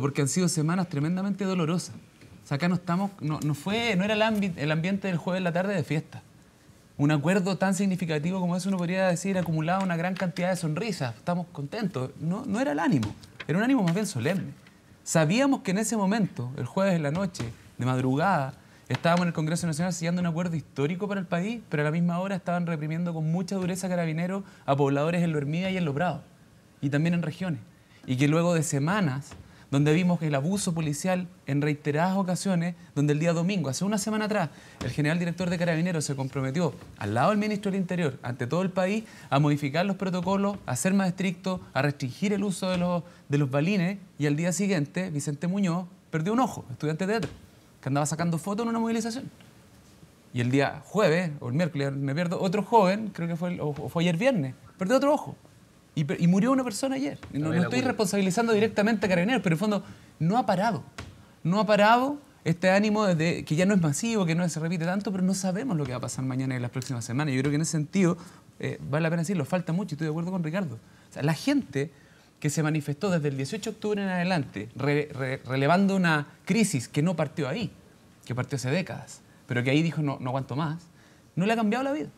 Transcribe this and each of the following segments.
porque han sido semanas tremendamente dolorosas. O sea, acá no estamos, no, fue, no era el, ambiente del jueves de la tarde de fiesta. Un acuerdo tan significativo como eso uno podría decir acumulaba una gran cantidad de sonrisas, estamos contentos. No, no era el ánimo, era un ánimo más bien solemne. Sabíamos que en ese momento, el jueves de la noche, de madrugada, estábamos en el Congreso Nacional siguiendo un acuerdo histórico para el país, pero a la misma hora estaban reprimiendo con mucha dureza carabineros a pobladores en Lo Hermida y en Lo Prado, y también en regiones. Y que luego de semanas donde vimos el abuso policial en reiteradas ocasiones, donde el día domingo, hace una semana atrás, el general director de Carabineros se comprometió al lado del ministro del Interior, ante todo el país, a modificar los protocolos, a ser más estrictos, a restringir el uso de los, balines, y al día siguiente, Vicente Muñoz perdió un ojo, estudiante de teatro, que andaba sacando fotos en una movilización. Y el día jueves, o el miércoles, me pierdo, otro joven, creo que fue, fue ayer viernes, perdió otro ojo. Y, murió una persona ayer. No, estoy responsabilizando directamente a Carabineros, pero en el fondo no ha parado. No ha parado este ánimo desde, que ya no es masivo, que no se repite tanto, pero no sabemos lo que va a pasar mañana y las próximas semanas. Yo creo que en ese sentido eh, vale la pena decirlo, falta mucho, y estoy de acuerdo con Ricardo. O la gente que se manifestó desde el 18 de octubre en adelante, relevando una crisis que no partió ahí, que partió hace décadas, pero que ahí dijo no, no aguanto más, no le ha cambiado la vida.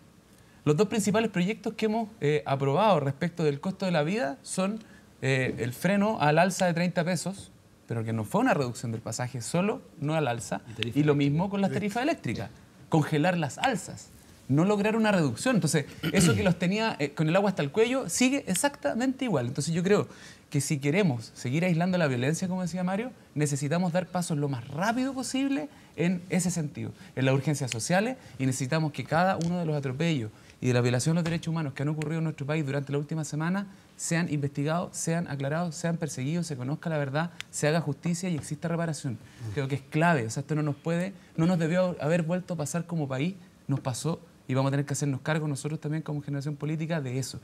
Los dos principales proyectos que hemos eh, aprobado respecto del costo de la vida son eh, el freno al alza de 30 pesos, pero que no fue una reducción del pasaje, solo no al alza. Y, lo mismo con las tarifas eléctricas, congelar las alzas, no lograr una reducción. Entonces, eso que los tenía eh, con el agua hasta el cuello sigue exactamente igual. Entonces, yo creo que si queremos seguir aislando la violencia, como decía Mario, necesitamos dar pasos lo más rápido posible en ese sentido, en las urgencias sociales, y necesitamos que cada uno de los atropellos y de la violación de los derechos humanos que han ocurrido en nuestro país durante la última semana sean investigados, sean aclarados, sean perseguidos, se conozca la verdad, se haga justicia y exista reparación. Creo que es clave, o sea, esto no nos puede, no nos debió haber vuelto a pasar como país, nos pasó y vamos a tener que hacernos cargo nosotros también como generación política de eso.